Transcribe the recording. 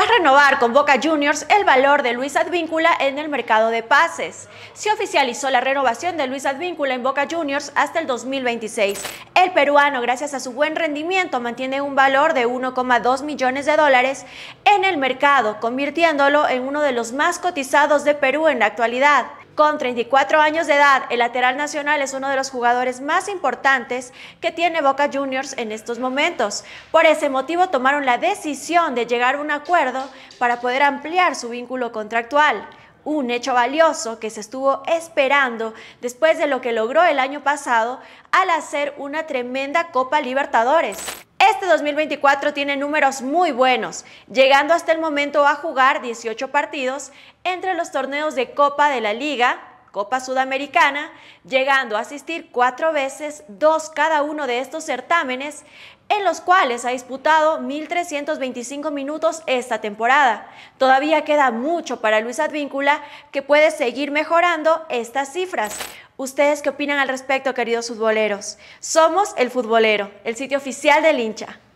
a renovar con Boca Juniors el valor de Luis Advíncula en el mercado de pases, se oficializó la renovación de Luis Advíncula en Boca Juniors hasta el 2026. El peruano, gracias a su buen rendimiento, mantiene un valor de 1,2 millones de dólares en el mercado, convirtiéndolo en uno de los más cotizados de Perú en la actualidad. Con 34 años de edad, el lateral nacional es uno de los jugadores más importantes que tiene Boca Juniors en estos momentos. Por ese motivo tomaron la decisión de llegar a un acuerdo para poder ampliar su vínculo contractual un hecho valioso que se estuvo esperando después de lo que logró el año pasado al hacer una tremenda Copa Libertadores. Este 2024 tiene números muy buenos, llegando hasta el momento a jugar 18 partidos entre los torneos de Copa de la Liga, Copa Sudamericana, llegando a asistir cuatro veces, dos cada uno de estos certámenes, en los cuales ha disputado 1.325 minutos esta temporada. Todavía queda mucho para Luis Advíncula, que puede seguir mejorando estas cifras. ¿Ustedes qué opinan al respecto, queridos futboleros? Somos El Futbolero, el sitio oficial del hincha.